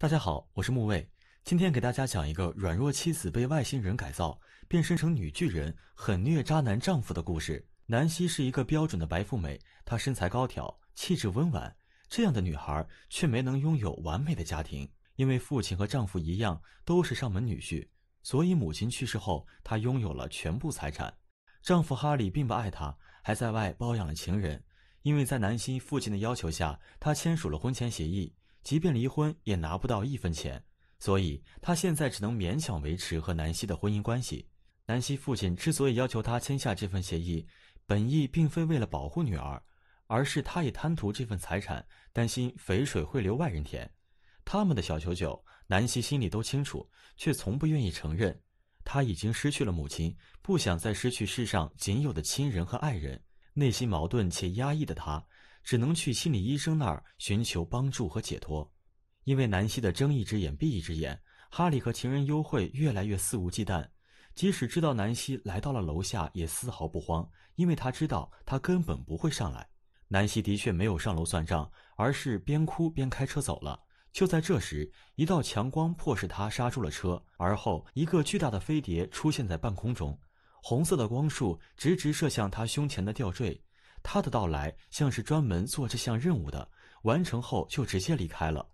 大家好，我是木卫，今天给大家讲一个软弱妻子被外星人改造，变身成女巨人，狠虐渣男丈夫的故事。南希是一个标准的白富美，她身材高挑，气质温婉，这样的女孩却没能拥有完美的家庭，因为父亲和丈夫一样都是上门女婿，所以母亲去世后，她拥有了全部财产。丈夫哈里并不爱她，还在外包养了情人，因为在南希父亲的要求下，她签署了婚前协议。即便离婚也拿不到一分钱，所以他现在只能勉强维持和南希的婚姻关系。南希父亲之所以要求他签下这份协议，本意并非为了保护女儿，而是他也贪图这份财产，担心肥水会流外人田。他们的小九九，南希心里都清楚，却从不愿意承认。他已经失去了母亲，不想再失去世上仅有的亲人和爱人。内心矛盾且压抑的他。只能去心理医生那儿寻求帮助和解脱，因为南希的睁一只眼闭一只眼，哈利和情人幽会越来越肆无忌惮，即使知道南希来到了楼下，也丝毫不慌，因为他知道他根本不会上来。南希的确没有上楼算账，而是边哭边开车走了。就在这时，一道强光迫使他刹住了车，而后一个巨大的飞碟出现在半空中，红色的光束直直射向他胸前的吊坠。他的到来像是专门做这项任务的，完成后就直接离开了。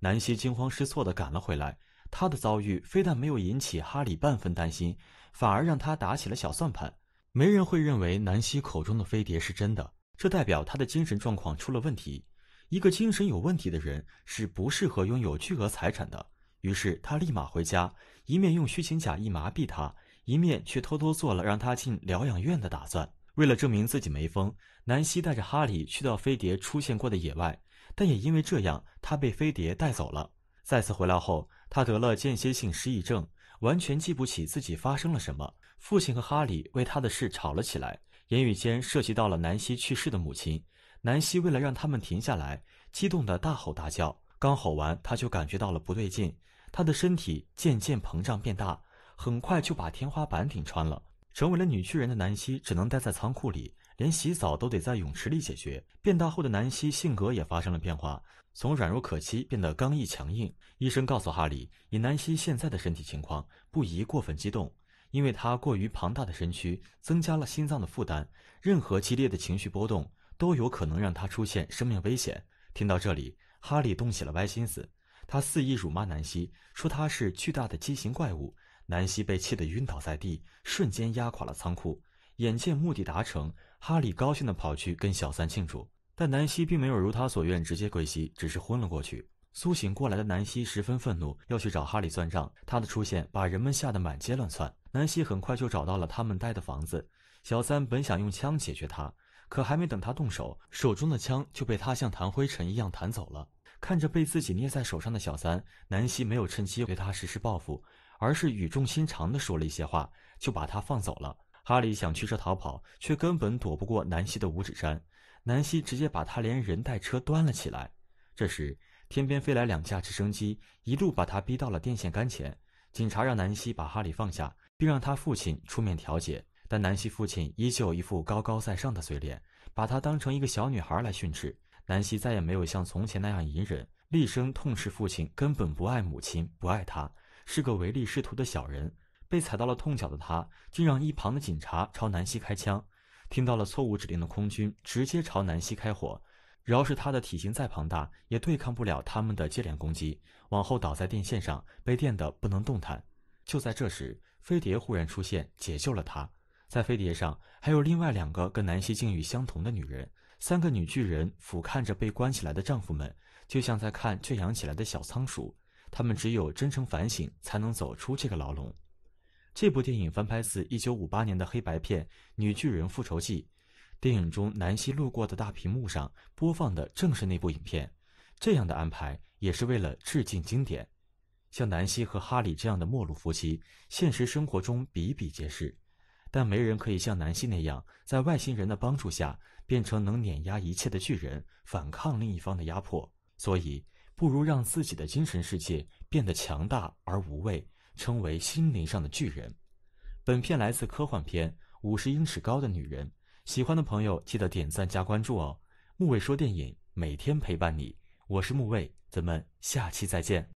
南希惊慌失措地赶了回来，他的遭遇非但没有引起哈里半分担心，反而让他打起了小算盘。没人会认为南希口中的飞碟是真的，这代表他的精神状况出了问题。一个精神有问题的人是不适合拥有巨额财产的。于是他立马回家，一面用虚情假意麻痹他，一面却偷偷做了让他进疗养院的打算。为了证明自己没疯，南希带着哈利去到飞碟出现过的野外，但也因为这样，他被飞碟带走了。再次回来后，他得了间歇性失忆症，完全记不起自己发生了什么。父亲和哈利为他的事吵了起来，言语间涉及到了南希去世的母亲。南希为了让他们停下来，激动的大吼大叫。刚吼完，他就感觉到了不对劲，他的身体渐渐膨胀变大，很快就把天花板顶穿了。成为了女巨人的南希只能待在仓库里，连洗澡都得在泳池里解决。变大后的南希性格也发生了变化，从软弱可欺变得刚毅强硬。医生告诉哈利，以南希现在的身体情况，不宜过分激动，因为她过于庞大的身躯增加了心脏的负担，任何激烈的情绪波动都有可能让她出现生命危险。听到这里，哈利动起了歪心思，他肆意辱骂南希，说她是巨大的畸形怪物。南希被气得晕倒在地，瞬间压垮了仓库。眼见目的达成，哈里高兴地跑去跟小三庆祝。但南希并没有如他所愿直接跪膝，只是昏了过去。苏醒过来的南希十分愤怒，要去找哈里算账。他的出现把人们吓得满街乱窜。南希很快就找到了他们待的房子。小三本想用枪解决他，可还没等他动手，手中的枪就被他像弹灰尘一样弹走了。看着被自己捏在手上的小三，南希没有趁机对他实施报复。而是语重心长地说了一些话，就把他放走了。哈利想驱车逃跑，却根本躲不过南希的五指山。南希直接把他连人带车端了起来。这时，天边飞来两架直升机，一路把他逼到了电线杆前。警察让南希把哈利放下，并让他父亲出面调解。但南希父亲依旧一副高高在上的嘴脸，把他当成一个小女孩来训斥。南希再也没有像从前那样隐忍，厉声痛斥父亲根本不爱母亲，不爱他。是个唯利是图的小人，被踩到了痛脚的他，竟让一旁的警察朝南希开枪。听到了错误指令的空军，直接朝南希开火。饶是他的体型再庞大，也对抗不了他们的接连攻击，往后倒在电线上，被电得不能动弹。就在这时，飞碟忽然出现，解救了他。在飞碟上，还有另外两个跟南希境遇相同的女人。三个女巨人俯瞰着被关起来的丈夫们，就像在看圈养起来的小仓鼠。他们只有真诚反省，才能走出这个牢笼。这部电影翻拍自1958年的黑白片《女巨人复仇记》，电影中南希路过的大屏幕上播放的正是那部影片。这样的安排也是为了致敬经典。像南希和哈里这样的陌路夫妻，现实生活中比比皆是，但没人可以像南希那样，在外星人的帮助下变成能碾压一切的巨人，反抗另一方的压迫。所以。不如让自己的精神世界变得强大而无畏，成为心灵上的巨人。本片来自科幻片《五十英尺高的女人》，喜欢的朋友记得点赞加关注哦。木卫说电影每天陪伴你，我是木卫，咱们下期再见。